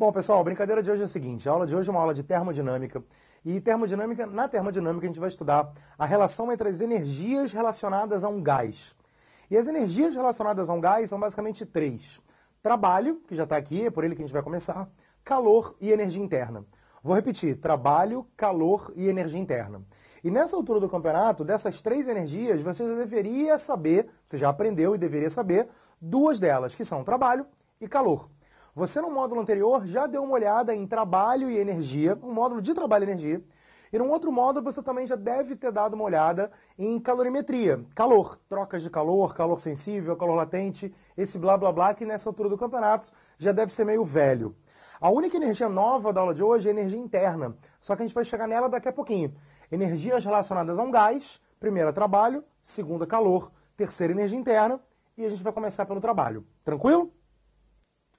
Bom, pessoal, a brincadeira de hoje é o seguinte, a aula de hoje é uma aula de termodinâmica. E termodinâmica, na termodinâmica a gente vai estudar a relação entre as energias relacionadas a um gás. E as energias relacionadas a um gás são basicamente três. Trabalho, que já está aqui, é por ele que a gente vai começar, calor e energia interna. Vou repetir, trabalho, calor e energia interna. E nessa altura do campeonato, dessas três energias, você já deveria saber, você já aprendeu e deveria saber, duas delas, que são trabalho e calor. Você no módulo anterior já deu uma olhada em trabalho e energia, um módulo de trabalho e energia, e num outro módulo você também já deve ter dado uma olhada em calorimetria, calor, trocas de calor, calor sensível, calor latente, esse blá blá blá que nessa altura do campeonato já deve ser meio velho. A única energia nova da aula de hoje é energia interna, só que a gente vai chegar nela daqui a pouquinho. Energias relacionadas a um gás, primeira trabalho, segunda calor, terceira energia interna, e a gente vai começar pelo trabalho. Tranquilo?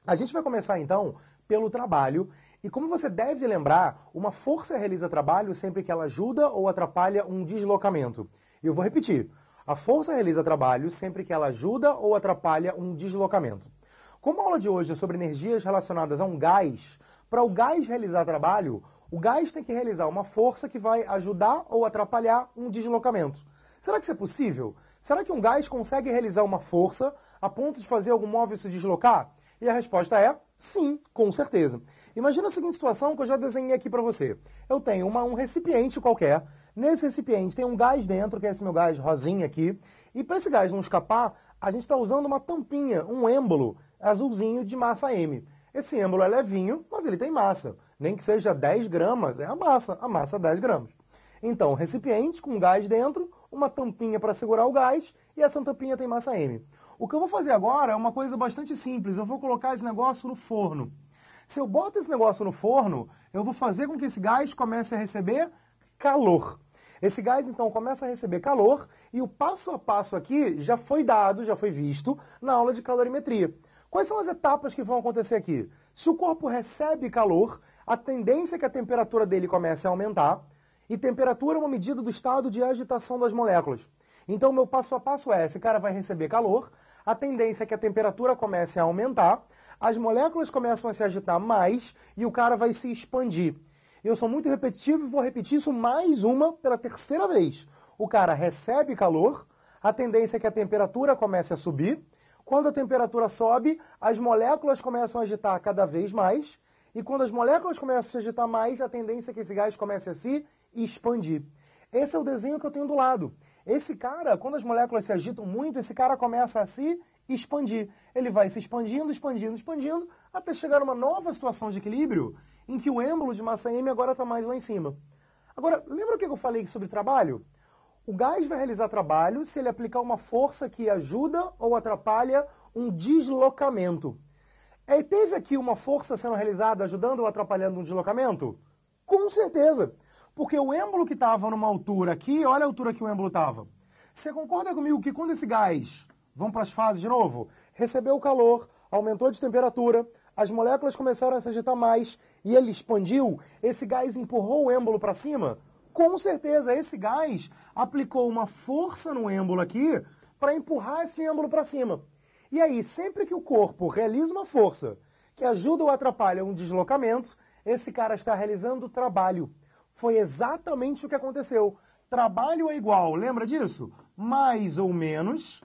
A gente vai começar então pelo trabalho. E como você deve lembrar, uma força realiza trabalho sempre que ela ajuda ou atrapalha um deslocamento. Eu vou repetir. A força realiza trabalho sempre que ela ajuda ou atrapalha um deslocamento. Como a aula de hoje é sobre energias relacionadas a um gás, para o gás realizar trabalho, o gás tem que realizar uma força que vai ajudar ou atrapalhar um deslocamento. Será que isso é possível? Será que um gás consegue realizar uma força a ponto de fazer algum móvel se deslocar? E a resposta é sim, com certeza. Imagina a seguinte situação que eu já desenhei aqui para você. Eu tenho uma, um recipiente qualquer. Nesse recipiente tem um gás dentro, que é esse meu gás rosinha aqui. E para esse gás não escapar, a gente está usando uma tampinha, um êmbolo azulzinho de massa M. Esse êmbolo é levinho, mas ele tem massa. Nem que seja 10 gramas, é a massa. A massa é 10 gramas. Então, recipiente com gás dentro, uma tampinha para segurar o gás e essa tampinha tem massa M. O que eu vou fazer agora é uma coisa bastante simples, eu vou colocar esse negócio no forno. Se eu boto esse negócio no forno, eu vou fazer com que esse gás comece a receber calor. Esse gás, então, começa a receber calor e o passo a passo aqui já foi dado, já foi visto na aula de calorimetria. Quais são as etapas que vão acontecer aqui? Se o corpo recebe calor, a tendência é que a temperatura dele comece a aumentar e temperatura é uma medida do estado de agitação das moléculas. Então, meu passo a passo é, esse cara vai receber calor, a tendência é que a temperatura comece a aumentar, as moléculas começam a se agitar mais e o cara vai se expandir. Eu sou muito repetitivo e vou repetir isso mais uma pela terceira vez. O cara recebe calor, a tendência é que a temperatura comece a subir. Quando a temperatura sobe, as moléculas começam a agitar cada vez mais. E quando as moléculas começam a se agitar mais, a tendência é que esse gás comece a se expandir. Esse é o desenho que eu tenho do lado. Esse cara, quando as moléculas se agitam muito, esse cara começa a se expandir. Ele vai se expandindo, expandindo, expandindo, até chegar a uma nova situação de equilíbrio em que o êmbolo de massa M agora está mais lá em cima. Agora, lembra o que eu falei sobre trabalho? O gás vai realizar trabalho se ele aplicar uma força que ajuda ou atrapalha um deslocamento. É, teve aqui uma força sendo realizada ajudando ou atrapalhando um deslocamento? Com certeza. Porque o êmbolo que estava numa altura aqui, olha a altura que o êmbolo estava. Você concorda comigo que quando esse gás, vamos para as fases de novo, recebeu o calor, aumentou de temperatura, as moléculas começaram a se agitar mais e ele expandiu, esse gás empurrou o êmbolo para cima? Com certeza, esse gás aplicou uma força no êmbolo aqui para empurrar esse êmbolo para cima. E aí, sempre que o corpo realiza uma força que ajuda ou atrapalha um deslocamento, esse cara está realizando trabalho. Foi exatamente o que aconteceu. Trabalho é igual, lembra disso? Mais ou menos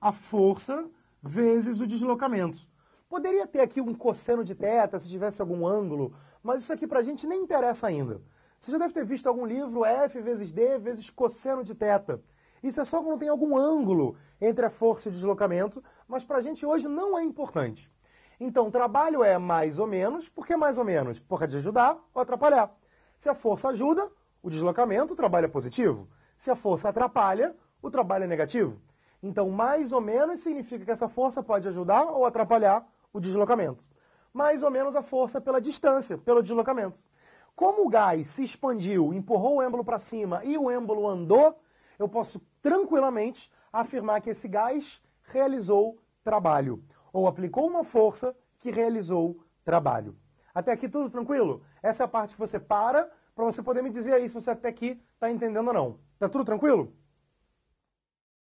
a força vezes o deslocamento. Poderia ter aqui um cosseno de teta, se tivesse algum ângulo, mas isso aqui para a gente nem interessa ainda. Você já deve ter visto algum livro F vezes D vezes cosseno de teta. Isso é só quando tem algum ângulo entre a força e o deslocamento, mas para a gente hoje não é importante. Então, trabalho é mais ou menos, por que mais ou menos? Por causa de ajudar ou atrapalhar. Se a força ajuda, o deslocamento, o trabalho é positivo. Se a força atrapalha, o trabalho é negativo. Então, mais ou menos significa que essa força pode ajudar ou atrapalhar o deslocamento. Mais ou menos a força pela distância, pelo deslocamento. Como o gás se expandiu, empurrou o êmbolo para cima e o êmbolo andou, eu posso tranquilamente afirmar que esse gás realizou trabalho, ou aplicou uma força que realizou trabalho. Até aqui tudo tranquilo? Essa é a parte que você para para você poder me dizer aí se você até aqui está entendendo ou não. Está tudo tranquilo?